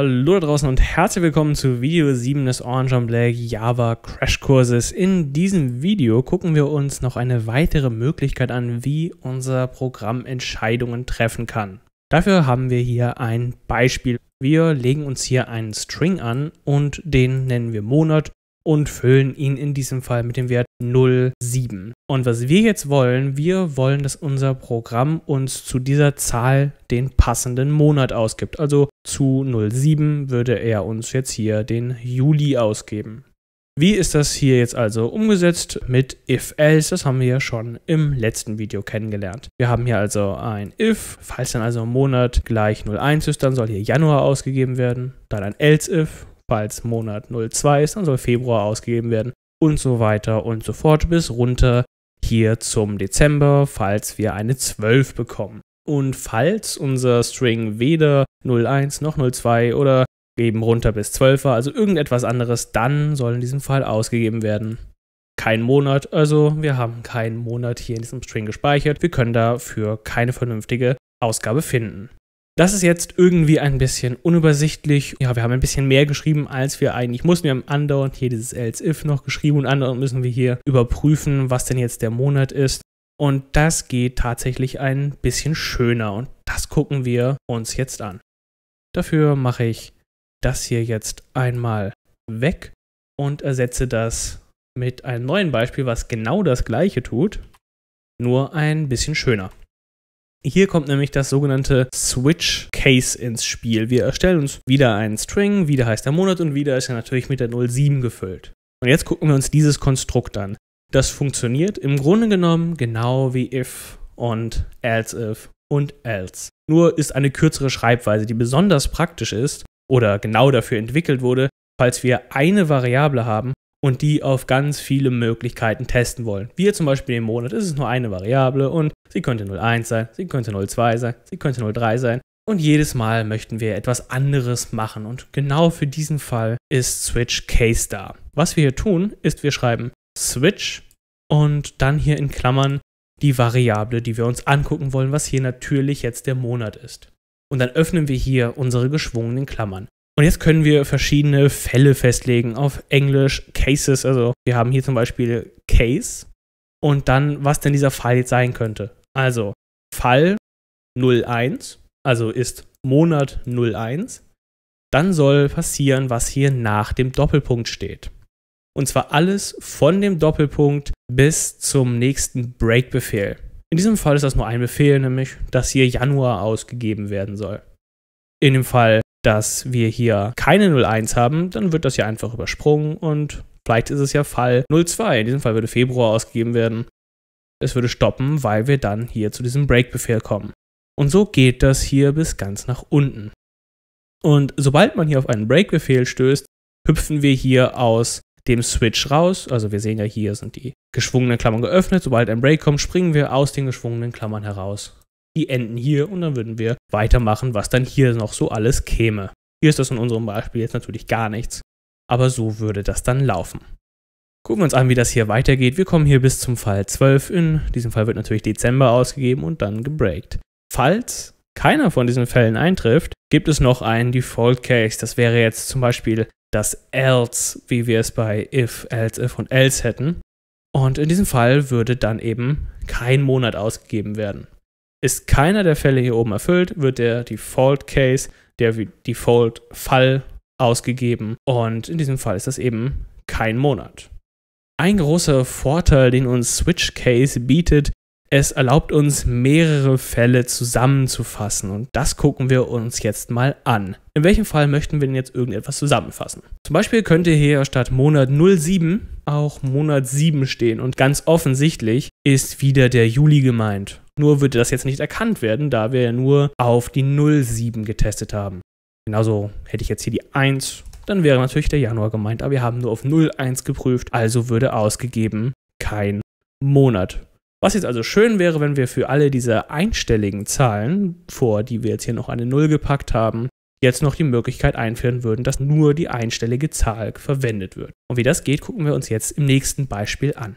Hallo da draußen und herzlich willkommen zu Video 7 des Orange and Black Java Crash Kurses. In diesem Video gucken wir uns noch eine weitere Möglichkeit an, wie unser Programm Entscheidungen treffen kann. Dafür haben wir hier ein Beispiel. Wir legen uns hier einen String an und den nennen wir Monat und füllen ihn in diesem Fall mit dem Wert 07. Und was wir jetzt wollen, wir wollen, dass unser Programm uns zu dieser Zahl den passenden Monat ausgibt. Also zu 07 würde er uns jetzt hier den Juli ausgeben. Wie ist das hier jetzt also umgesetzt mit if-else? Das haben wir ja schon im letzten Video kennengelernt. Wir haben hier also ein if, falls dann also Monat gleich 01 ist, dann soll hier Januar ausgegeben werden. Dann ein else-if, falls Monat 02 ist, dann soll Februar ausgegeben werden und so weiter und so fort bis runter hier zum Dezember, falls wir eine 12 bekommen. Und falls unser String weder 01 noch 02 oder eben runter bis 12 war, also irgendetwas anderes, dann soll in diesem Fall ausgegeben werden. Kein Monat, also wir haben keinen Monat hier in diesem String gespeichert. Wir können dafür keine vernünftige Ausgabe finden. Das ist jetzt irgendwie ein bisschen unübersichtlich. Ja, wir haben ein bisschen mehr geschrieben, als wir eigentlich mussten. Wir haben andauernd hier dieses Else-If noch geschrieben und andauernd müssen wir hier überprüfen, was denn jetzt der Monat ist. Und das geht tatsächlich ein bisschen schöner und das gucken wir uns jetzt an. Dafür mache ich das hier jetzt einmal weg und ersetze das mit einem neuen Beispiel, was genau das gleiche tut, nur ein bisschen schöner. Hier kommt nämlich das sogenannte Switch Case ins Spiel. Wir erstellen uns wieder einen String, wieder heißt der Monat und wieder ist er natürlich mit der 07 gefüllt. Und jetzt gucken wir uns dieses Konstrukt an. Das funktioniert im Grunde genommen genau wie if und else if und else. Nur ist eine kürzere Schreibweise, die besonders praktisch ist oder genau dafür entwickelt wurde, falls wir eine Variable haben, und die auf ganz viele Möglichkeiten testen wollen. Wie zum Beispiel im Monat ist es nur eine Variable und sie könnte 01 sein, sie könnte 02 sein, sie könnte 03 sein. Und jedes Mal möchten wir etwas anderes machen. Und genau für diesen Fall ist Switch Case da. Was wir hier tun, ist, wir schreiben Switch und dann hier in Klammern die Variable, die wir uns angucken wollen, was hier natürlich jetzt der Monat ist. Und dann öffnen wir hier unsere geschwungenen Klammern. Und jetzt können wir verschiedene Fälle festlegen auf Englisch, Cases. Also wir haben hier zum Beispiel Case und dann, was denn dieser Fall jetzt sein könnte. Also Fall 01, also ist Monat 01. Dann soll passieren, was hier nach dem Doppelpunkt steht. Und zwar alles von dem Doppelpunkt bis zum nächsten Break-Befehl. In diesem Fall ist das nur ein Befehl, nämlich dass hier Januar ausgegeben werden soll. In dem Fall dass wir hier keine 01 haben, dann wird das ja einfach übersprungen und vielleicht ist es ja Fall 02. In diesem Fall würde Februar ausgegeben werden. Es würde stoppen, weil wir dann hier zu diesem Break-Befehl kommen. Und so geht das hier bis ganz nach unten. Und sobald man hier auf einen Break-Befehl stößt, hüpfen wir hier aus dem Switch raus. Also wir sehen ja hier sind die geschwungenen Klammern geöffnet. Sobald ein Break kommt, springen wir aus den geschwungenen Klammern heraus die enden hier und dann würden wir weitermachen, was dann hier noch so alles käme. Hier ist das in unserem Beispiel jetzt natürlich gar nichts, aber so würde das dann laufen. Gucken wir uns an, wie das hier weitergeht. Wir kommen hier bis zum Fall 12. In diesem Fall wird natürlich Dezember ausgegeben und dann gebreakt. Falls keiner von diesen Fällen eintrifft, gibt es noch einen Default Case. Das wäre jetzt zum Beispiel das else, wie wir es bei if, else, if und else hätten. Und in diesem Fall würde dann eben kein Monat ausgegeben werden. Ist keiner der Fälle hier oben erfüllt, wird der Default Case, der Default Fall ausgegeben. Und in diesem Fall ist das eben kein Monat. Ein großer Vorteil, den uns Switch Case bietet, es erlaubt uns, mehrere Fälle zusammenzufassen und das gucken wir uns jetzt mal an. In welchem Fall möchten wir denn jetzt irgendetwas zusammenfassen? Zum Beispiel könnte hier statt Monat 07 auch Monat 7 stehen und ganz offensichtlich ist wieder der Juli gemeint nur würde das jetzt nicht erkannt werden, da wir ja nur auf die 07 getestet haben. Genauso hätte ich jetzt hier die 1, dann wäre natürlich der Januar gemeint, aber wir haben nur auf 01 geprüft, also würde ausgegeben kein Monat. Was jetzt also schön wäre, wenn wir für alle diese einstelligen Zahlen, vor die wir jetzt hier noch eine 0 gepackt haben, jetzt noch die Möglichkeit einführen würden, dass nur die einstellige Zahl verwendet wird. Und wie das geht, gucken wir uns jetzt im nächsten Beispiel an.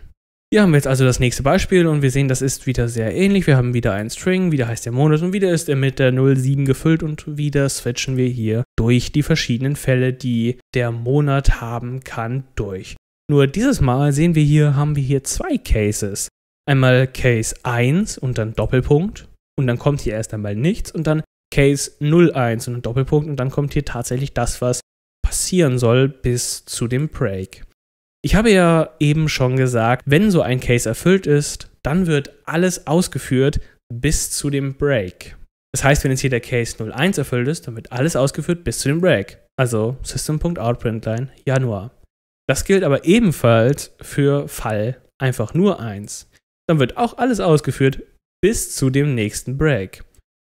Hier haben wir jetzt also das nächste Beispiel und wir sehen, das ist wieder sehr ähnlich. Wir haben wieder einen String, wieder heißt der Monat und wieder ist er mit der 07 gefüllt und wieder switchen wir hier durch die verschiedenen Fälle, die der Monat haben kann, durch. Nur dieses Mal sehen wir hier, haben wir hier zwei Cases. Einmal Case 1 und dann Doppelpunkt und dann kommt hier erst einmal nichts und dann Case 01 und Doppelpunkt und dann kommt hier tatsächlich das, was passieren soll bis zu dem Break. Ich habe ja eben schon gesagt, wenn so ein Case erfüllt ist, dann wird alles ausgeführt bis zu dem Break. Das heißt, wenn jetzt hier der Case 01 erfüllt ist, dann wird alles ausgeführt bis zu dem Break. Also System.outPrintline Januar. Das gilt aber ebenfalls für Fall einfach nur 1. Dann wird auch alles ausgeführt bis zu dem nächsten Break.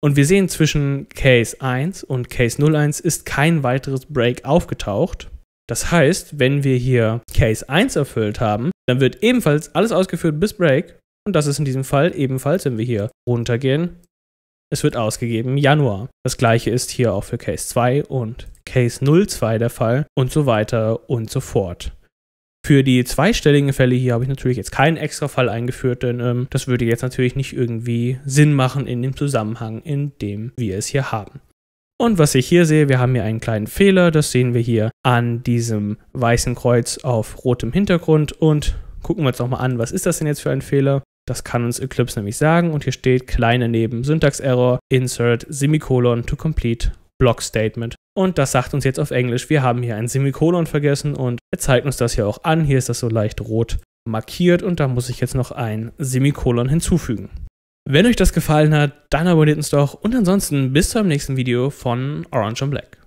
Und wir sehen zwischen Case 1 und Case 01 ist kein weiteres Break aufgetaucht. Das heißt, wenn wir hier Case 1 erfüllt haben, dann wird ebenfalls alles ausgeführt bis Break. Und das ist in diesem Fall ebenfalls, wenn wir hier runtergehen, es wird ausgegeben Januar. Das gleiche ist hier auch für Case 2 und Case 02 der Fall und so weiter und so fort. Für die zweistelligen Fälle hier habe ich natürlich jetzt keinen extra Fall eingeführt, denn ähm, das würde jetzt natürlich nicht irgendwie Sinn machen in dem Zusammenhang, in dem wir es hier haben. Und was ich hier sehe, wir haben hier einen kleinen Fehler. Das sehen wir hier an diesem weißen Kreuz auf rotem Hintergrund. Und gucken wir uns nochmal an, was ist das denn jetzt für ein Fehler? Das kann uns Eclipse nämlich sagen. Und hier steht kleine neben Syntax-Error, Insert, Semikolon to complete Block Statement. Und das sagt uns jetzt auf Englisch, wir haben hier ein Semikolon vergessen und er zeigt uns das hier auch an. Hier ist das so leicht rot markiert und da muss ich jetzt noch ein Semikolon hinzufügen. Wenn euch das gefallen hat, dann abonniert uns doch und ansonsten bis zum nächsten Video von Orange and Black.